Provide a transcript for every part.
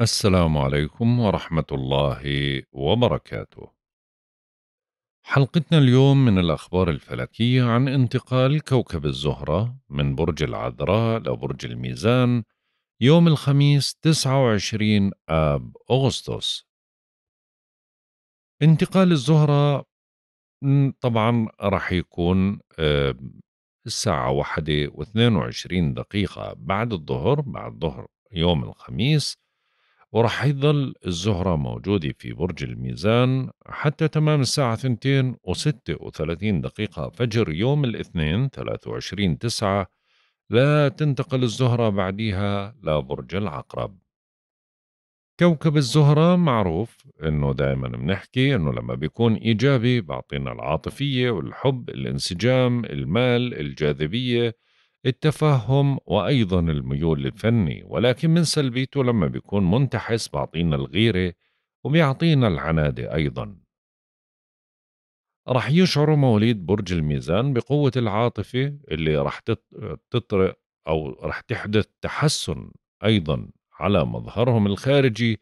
السلام عليكم ورحمة الله وبركاته. حلقتنا اليوم من الأخبار الفلكية عن انتقال كوكب الزهرة من برج العذراء لبرج الميزان يوم الخميس 29 آب أغسطس. انتقال الزهرة طبعا راح يكون الساعة واحدة و22 دقيقة بعد الظهر بعد ظهر يوم الخميس ورح يضل الزهرة موجودة في برج الميزان حتى تمام الساعة 2 و 36 دقيقة فجر يوم الاثنين 23 تسعة لا تنتقل الزهرة بعديها لبرج العقرب كوكب الزهرة معروف انه دائما بنحكي انه لما بيكون ايجابي بعطينا العاطفية والحب الانسجام المال الجاذبية التفهم وأيضا الميول الفني ولكن من سلبيته لما بيكون منتحس بيعطينا الغيرة وبيعطينا العنادة أيضا رح يشعروا مواليد برج الميزان بقوة العاطفة اللي رح تطرق أو رح تحدث تحسن أيضا على مظهرهم الخارجي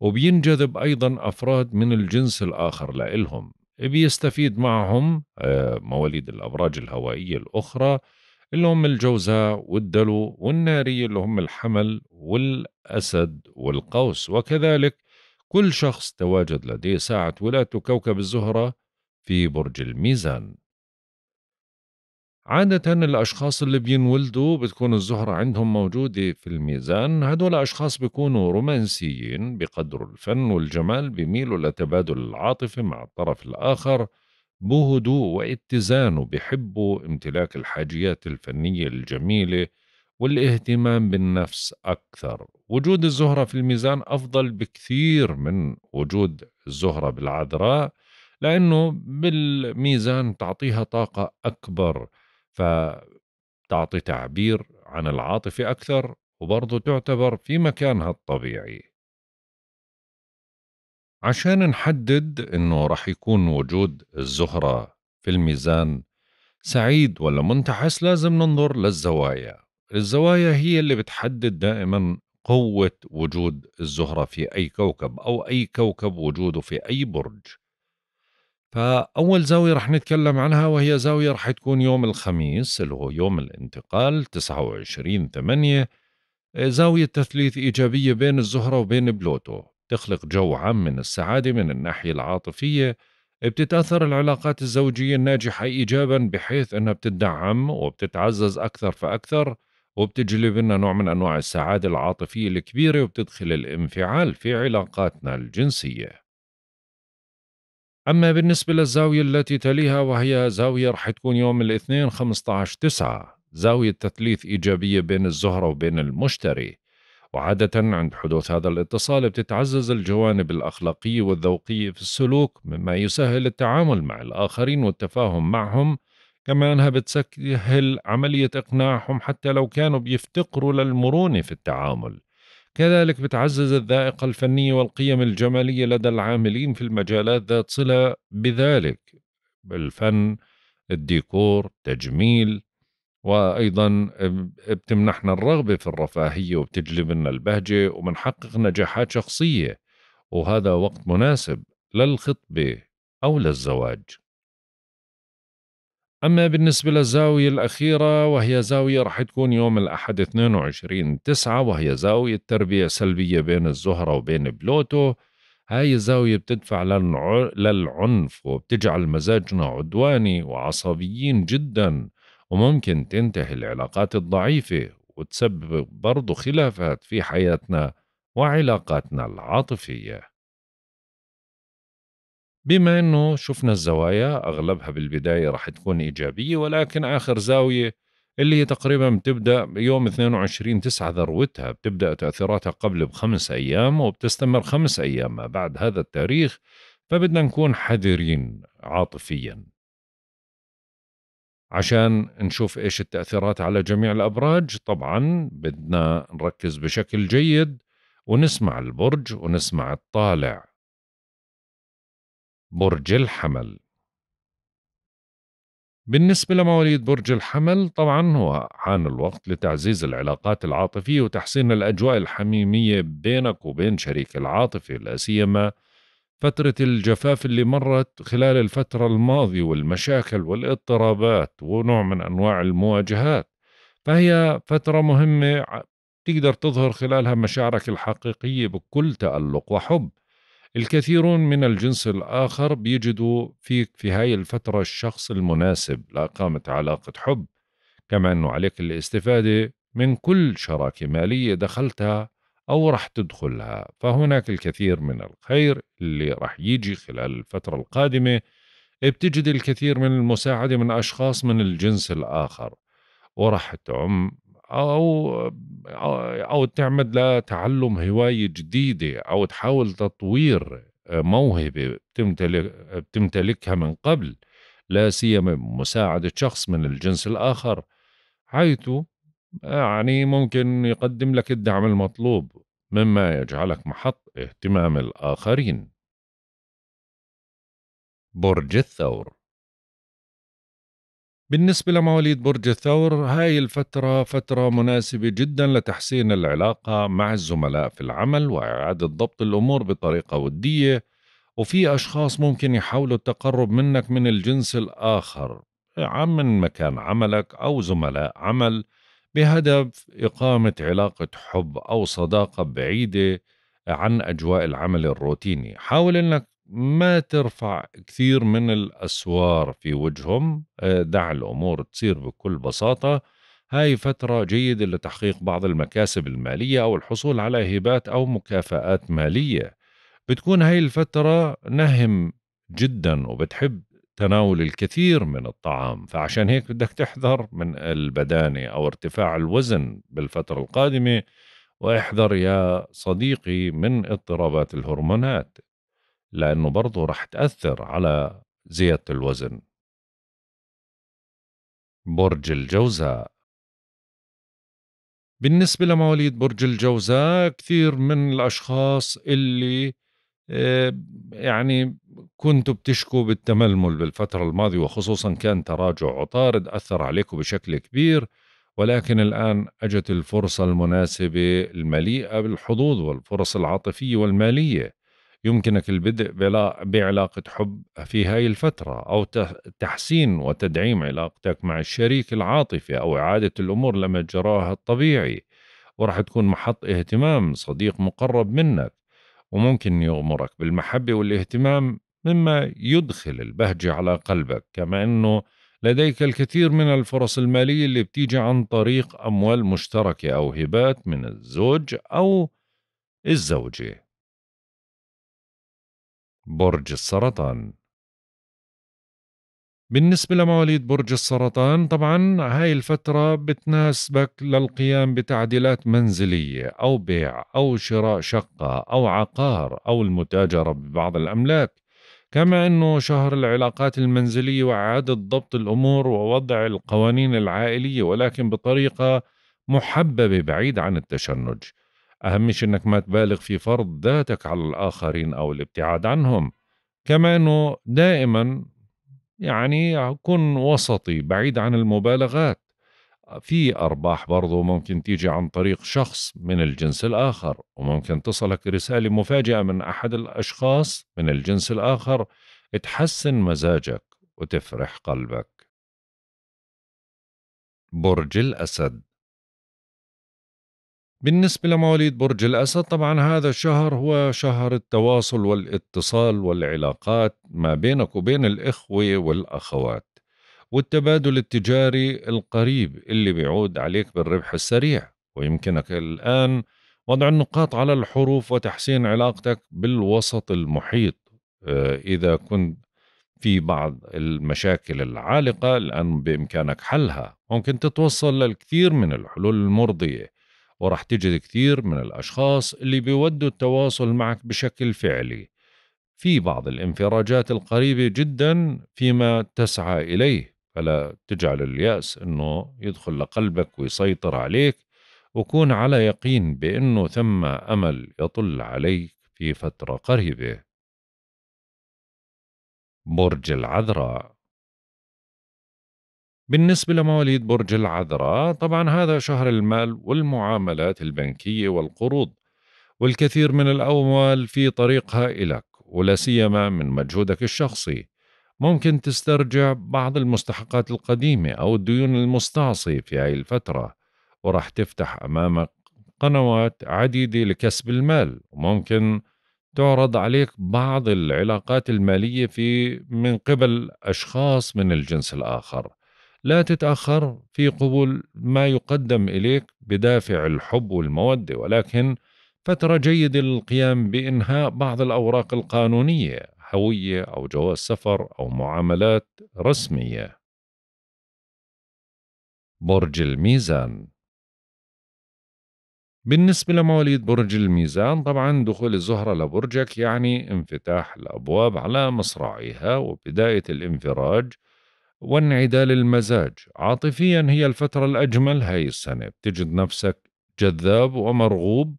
وبينجذب أيضا أفراد من الجنس الآخر لإلهم بيستفيد معهم آه، مواليد الأبراج الهوائية الأخرى اللي هم الجوزاء والدلو والناري اللي هم الحمل والأسد والقوس وكذلك كل شخص تواجد لديه ساعة ولادة كوكب الزهرة في برج الميزان عادة الأشخاص اللي بينولدوا بتكون الزهرة عندهم موجودة في الميزان هدول أشخاص بيكونوا رومانسيين بقدر الفن والجمال بيميلوا لتبادل العاطفة مع الطرف الآخر بهدوء واتزان بيحبوا امتلاك الحاجيات الفنية الجميلة والاهتمام بالنفس أكثر وجود الزهرة في الميزان أفضل بكثير من وجود الزهرة بالعذراء لأنه بالميزان تعطيها طاقة أكبر فتعطي تعبير عن العاطفة أكثر وبرضه تعتبر في مكانها الطبيعي عشان نحدد إنه رح يكون وجود الزهرة في الميزان سعيد ولا منتحس لازم ننظر للزوايا الزوايا هي اللي بتحدد دائما قوة وجود الزهرة في أي كوكب أو أي كوكب وجوده في أي برج فأول زاوية رح نتكلم عنها وهي زاوية رح تكون يوم الخميس اللي هو يوم الانتقال 29 8 زاوية تثليث إيجابية بين الزهرة وبين بلوتو تخلق جو عام من السعادة من الناحية العاطفية بتتأثر العلاقات الزوجية الناجحة إيجابا بحيث أنها بتدعم وبتتعزز أكثر فأكثر وبتجلب لنا نوع من أنواع السعادة العاطفية الكبيرة وبتدخل الانفعال في علاقاتنا الجنسية أما بالنسبة للزاوية التي تليها وهي زاوية رح تكون يوم الاثنين 15 9 زاوية تثليث إيجابية بين الزهرة وبين المشتري وعادة عند حدوث هذا الاتصال بتتعزز الجوانب الأخلاقية والذوقية في السلوك مما يسهل التعامل مع الآخرين والتفاهم معهم كما أنها بتسهل عملية إقناعهم حتى لو كانوا بيفتقروا للمرونة في التعامل كذلك بتعزز الذائقة الفنية والقيم الجمالية لدى العاملين في المجالات ذات صلة بذلك الفن الديكور تجميل وايضا بتمنحنا الرغبه في الرفاهيه وبتجلب لنا البهجه وبنحقق نجاحات شخصيه وهذا وقت مناسب للخطبه او للزواج. أما بالنسبة للزاوية الأخيرة وهي زاوية رح تكون يوم الأحد 22 9 وهي زاوية تربية سلبية بين الزهرة وبين بلوتو هاي الزاوية بتدفع للعنف وبتجعل مزاجنا عدواني وعصبيين جدا وممكن تنتهي العلاقات الضعيفة وتسبب برضو خلافات في حياتنا وعلاقاتنا العاطفية بما أنه شفنا الزوايا أغلبها بالبداية رح تكون إيجابية ولكن آخر زاوية اللي هي تقريبا بتبدأ يوم 22 تسعة ذروتها بتبدأ تأثيراتها قبل بخمس أيام وبتستمر خمس أيام ما بعد هذا التاريخ فبدنا نكون حذرين عاطفيا عشان نشوف ايش التاثيرات على جميع الابراج طبعا بدنا نركز بشكل جيد ونسمع البرج ونسمع الطالع برج الحمل بالنسبة لمواليد برج الحمل طبعا هو حان الوقت لتعزيز العلاقات العاطفية وتحسين الأجواء الحميمية بينك وبين شريك العاطفة لا سيما فترة الجفاف اللي مرت خلال الفترة الماضية والمشاكل والاضطرابات ونوع من أنواع المواجهات فهي فترة مهمة تقدر تظهر خلالها مشاعرك الحقيقية بكل تألق وحب الكثيرون من الجنس الآخر بيجدوا فيك في هاي الفترة الشخص المناسب لإقامة علاقة حب كما أنه عليك الاستفادة من كل شراكة مالية دخلتها أو راح تدخلها فهناك الكثير من الخير اللي راح يجي خلال الفترة القادمة بتجد الكثير من المساعدة من أشخاص من الجنس الآخر وراح تعم أو أو تعمد لتعلم هواية جديدة أو تحاول تطوير موهبة بتمتلك بتمتلكها من قبل لا سيما مساعدة شخص من الجنس الآخر حيث يعني ممكن يقدم لك الدعم المطلوب مما يجعلك محط اهتمام الآخرين. برج الثور بالنسبة لمواليد برج الثور هاي الفترة فترة مناسبة جدا لتحسين العلاقة مع الزملاء في العمل وإعادة ضبط الأمور بطريقة ودية وفي أشخاص ممكن يحاولوا التقرب منك من الجنس الآخر عم من مكان عملك أو زملاء عمل بهدف إقامة علاقة حب أو صداقة بعيدة عن أجواء العمل الروتيني حاول أنك ما ترفع كثير من الأسوار في وجههم آه، دع الأمور تصير بكل بساطة هاي فترة جيدة لتحقيق بعض المكاسب المالية أو الحصول على هبات أو مكافآت مالية بتكون هاي الفترة نهم جدا وبتحب تناول الكثير من الطعام فعشان هيك بدك تحذر من البدانة أو ارتفاع الوزن بالفترة القادمة واحذر يا صديقي من اضطرابات الهرمونات لأنه برضه رح تأثر على زيادة الوزن برج الجوزاء بالنسبة لمواليد برج الجوزاء كثير من الأشخاص اللي آه، يعني كنتوا بتشكوا بالتململ بالفترة الماضية وخصوصا كان تراجع عطارد أثر عليكم بشكل كبير ولكن الآن أجت الفرصة المناسبة المليئة بالحظوظ والفرص العاطفية والمالية يمكنك البدء بعلاقة حب في هاي الفترة أو تحسين وتدعيم علاقتك مع الشريك العاطفي أو إعادة الأمور لمجراها الطبيعي ورح تكون محط اهتمام صديق مقرب منك وممكن يغمرك بالمحبة والاهتمام مما يدخل البهجة على قلبك كما أنه لديك الكثير من الفرص المالية اللي بتيجي عن طريق أموال مشتركة أو هبات من الزوج أو الزوجة برج السرطان بالنسبة لمواليد برج السرطان طبعا هاي الفترة بتناسبك للقيام بتعديلات منزلية أو بيع أو شراء شقة أو عقار أو المتاجرة ببعض الأملاك كما أنه شهر العلاقات المنزلية وإعادة ضبط الأمور ووضع القوانين العائلية ولكن بطريقة محببة بعيد عن التشنج أهم شيء أنك ما تبالغ في فرض ذاتك على الآخرين أو الابتعاد عنهم كما أنه دائما يعني كن وسطي بعيد عن المبالغات في أرباح برضو ممكن تيجي عن طريق شخص من الجنس الآخر وممكن تصلك رسالة مفاجئة من أحد الأشخاص من الجنس الآخر تحسن مزاجك وتفرح قلبك برج الأسد بالنسبة لمواليد برج الأسد طبعا هذا الشهر هو شهر التواصل والاتصال والعلاقات ما بينك وبين الإخوة والأخوات والتبادل التجاري القريب اللي بيعود عليك بالربح السريع ويمكنك الآن وضع النقاط على الحروف وتحسين علاقتك بالوسط المحيط آه، إذا كنت في بعض المشاكل العالقة الآن بإمكانك حلها ممكن تتوصل للكثير من الحلول المرضية ورح تجد كثير من الأشخاص اللي بيودوا التواصل معك بشكل فعلي في بعض الانفراجات القريبة جدا فيما تسعى إليه فلا تجعل اليأس أنه يدخل لقلبك ويسيطر عليك وكون على يقين بأنه ثم أمل يطل عليك في فترة قريبة برج العذراء بالنسبة لمواليد برج العذراء طبعا هذا شهر المال والمعاملات البنكية والقروض والكثير من الأموال في طريقها إليك ولا سيما من مجهودك الشخصي ممكن تسترجع بعض المستحقات القديمة أو الديون المستعصي في هاي الفترة وراح تفتح أمامك قنوات عديدة لكسب المال وممكن تعرض عليك بعض العلاقات المالية في من قبل أشخاص من الجنس الآخر لا تتأخر في قبول ما يقدم إليك بدافع الحب والمودة ولكن فترة جيدة للقيام بإنهاء بعض الأوراق القانونية هوية أو جواز سفر أو معاملات رسمية برج الميزان بالنسبة لمواليد برج الميزان طبعا دخول الزهرة لبرجك يعني انفتاح الأبواب على مصراعيها وبداية الانفراج وانعدال المزاج عاطفيا هي الفترة الأجمل هاي السنة بتجد نفسك جذاب ومرغوب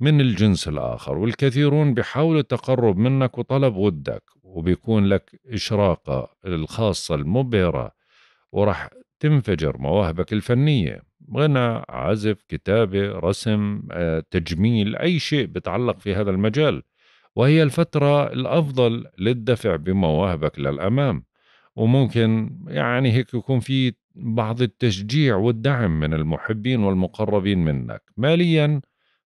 من الجنس الآخر والكثيرون بحاول التقرب منك وطلب ودك وبيكون لك إشراقة الخاصة المبهرة ورح تنفجر مواهبك الفنية غنى عزف كتابة رسم آه، تجميل أي شيء بتعلق في هذا المجال وهي الفترة الأفضل للدفع بمواهبك للأمام وممكن يعني هيك يكون في بعض التشجيع والدعم من المحبين والمقربين منك ماليا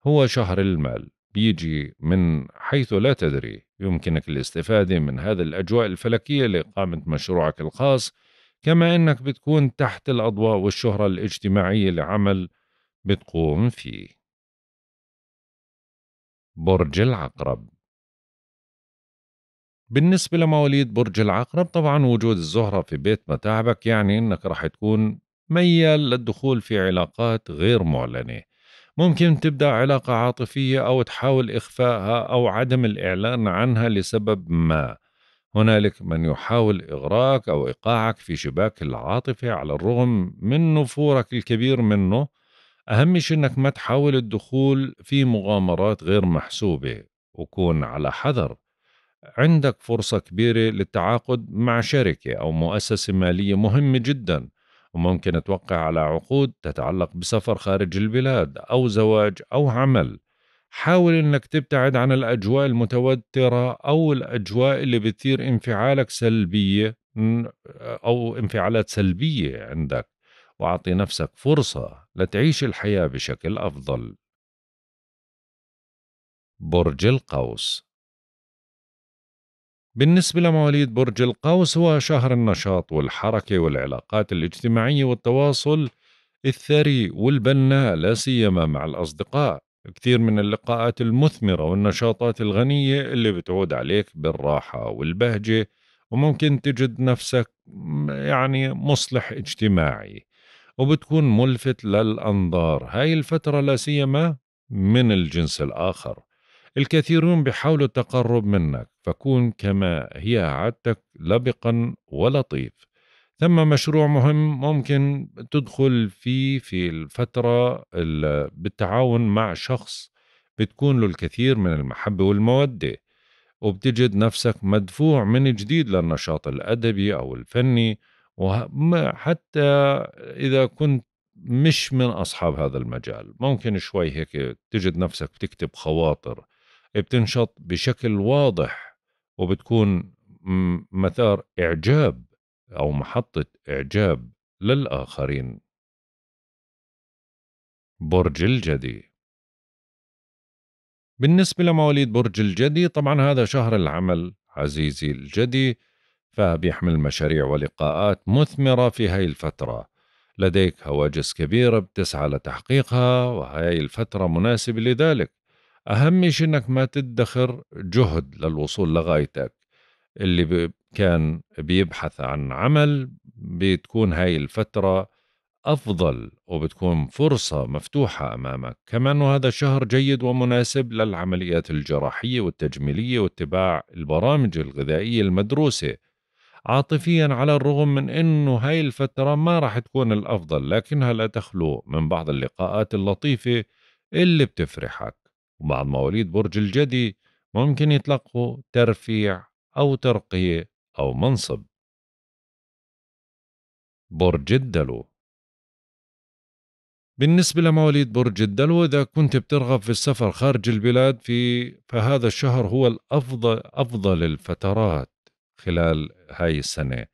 هو شهر المال بيجي من حيث لا تدري يمكنك الاستفادة من هذه الأجواء الفلكية لإقامة مشروعك الخاص كما أنك بتكون تحت الأضواء والشهرة الاجتماعية لعمل بتقوم فيه برج العقرب بالنسبة لمواليد برج العقرب طبعا وجود الزهرة في بيت متاعبك يعني انك راح تكون ميال للدخول في علاقات غير معلنة ممكن تبدأ علاقة عاطفية أو تحاول إخفائها أو عدم الإعلان عنها لسبب ما هنالك من يحاول إغراك أو إيقاعك في شباك العاطفة على الرغم من نفورك الكبير منه أهم شيء أنك ما تحاول الدخول في مغامرات غير محسوبة وكون على حذر عندك فرصة كبيرة للتعاقد مع شركة أو مؤسسة مالية مهمة جدا وممكن توقع على عقود تتعلق بسفر خارج البلاد أو زواج أو عمل حاول أنك تبتعد عن الأجواء المتوترة أو الأجواء اللي بتثير انفعالك سلبية أو انفعالات سلبية عندك وأعطي نفسك فرصة لتعيش الحياة بشكل أفضل برج القوس بالنسبة لمواليد برج القوس هو شهر النشاط والحركة والعلاقات الاجتماعية والتواصل الثري والبناء لا سيما مع الأصدقاء كثير من اللقاءات المثمرة والنشاطات الغنية اللي بتعود عليك بالراحة والبهجة وممكن تجد نفسك يعني مصلح اجتماعي وبتكون ملفت للأنظار هاي الفترة لا سيما من الجنس الآخر الكثيرون بحاول التقرب منك فكون كما هي عادتك لبقا ولطيف ثم مشروع مهم ممكن تدخل فيه في الفترة بالتعاون مع شخص بتكون له الكثير من المحبة والمودة وبتجد نفسك مدفوع من جديد للنشاط الأدبي أو الفني وحتى إذا كنت مش من أصحاب هذا المجال ممكن شوي هيك تجد نفسك بتكتب خواطر بتنشط بشكل واضح وبتكون مثار إعجاب أو محطة إعجاب للآخرين برج الجدي بالنسبة لمواليد برج الجدي طبعا هذا شهر العمل عزيزي الجدي فبيحمل مشاريع ولقاءات مثمرة في هاي الفترة لديك هواجس كبيرة بتسعى لتحقيقها وهاي الفترة مناسبة لذلك أهم شيء إنك ما تدخر جهد للوصول لغايتك اللي كان بيبحث عن عمل بتكون هاي الفترة أفضل وبتكون فرصة مفتوحة أمامك كما أنه هذا شهر جيد ومناسب للعمليات الجراحية والتجميلية واتباع البرامج الغذائية المدروسة عاطفيا على الرغم من أنه هاي الفترة ما راح تكون الأفضل لكنها لا تخلو من بعض اللقاءات اللطيفة اللي بتفرحك وبعض مواليد برج الجدي ممكن يتلقوا ترفيع أو ترقية أو منصب برج الدلو بالنسبة لمواليد برج الدلو إذا كنت بترغب في السفر خارج البلاد في فهذا الشهر هو الأفضل أفضل الفترات خلال هاي السنة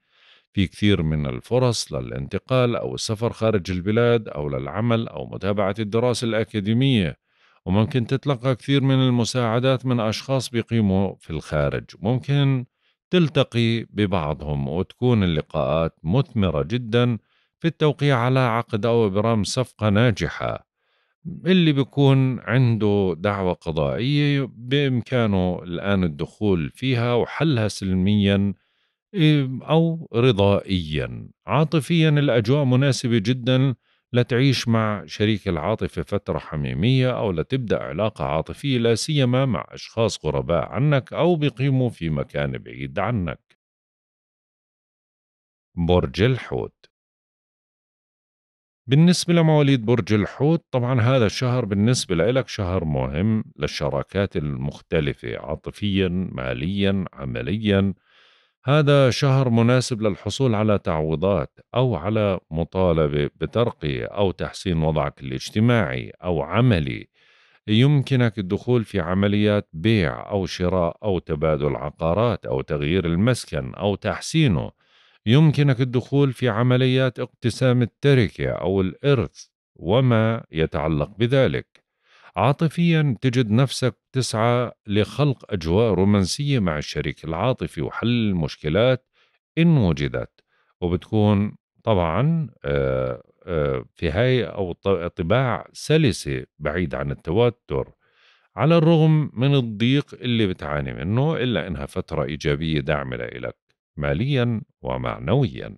في كثير من الفرص للانتقال أو السفر خارج البلاد أو للعمل أو متابعة الدراسة الأكاديمية وممكن تتلقى كثير من المساعدات من أشخاص بيقيموا في الخارج ممكن تلتقي ببعضهم وتكون اللقاءات مثمرة جدا في التوقيع على عقد أو إبرام صفقة ناجحة اللي بيكون عنده دعوة قضائية بإمكانه الآن الدخول فيها وحلها سلميا أو رضائيا عاطفيا الأجواء مناسبة جدا لتعيش مع شريك العاطفة فترة حميمية أو لتبدأ علاقة عاطفية لا سيما مع أشخاص غرباء عنك أو بيقيموا في مكان بعيد عنك. برج الحوت بالنسبة لمواليد برج الحوت طبعا هذا الشهر بالنسبة لك شهر مهم للشراكات المختلفة عاطفيا ماليا عمليا هذا شهر مناسب للحصول على تعويضات أو على مطالبة بترقية أو تحسين وضعك الاجتماعي أو عملي يمكنك الدخول في عمليات بيع أو شراء أو تبادل عقارات أو تغيير المسكن أو تحسينه يمكنك الدخول في عمليات اقتسام التركة أو الإرث وما يتعلق بذلك عاطفيا تجد نفسك تسعى لخلق أجواء رومانسية مع الشريك العاطفي وحل المشكلات إن وجدت وبتكون طبعا آه، آه، في هاي أو طباع سلسة بعيد عن التوتر على الرغم من الضيق اللي بتعاني منه إلا إنها فترة إيجابية داعمة لإلك ماليا ومعنويا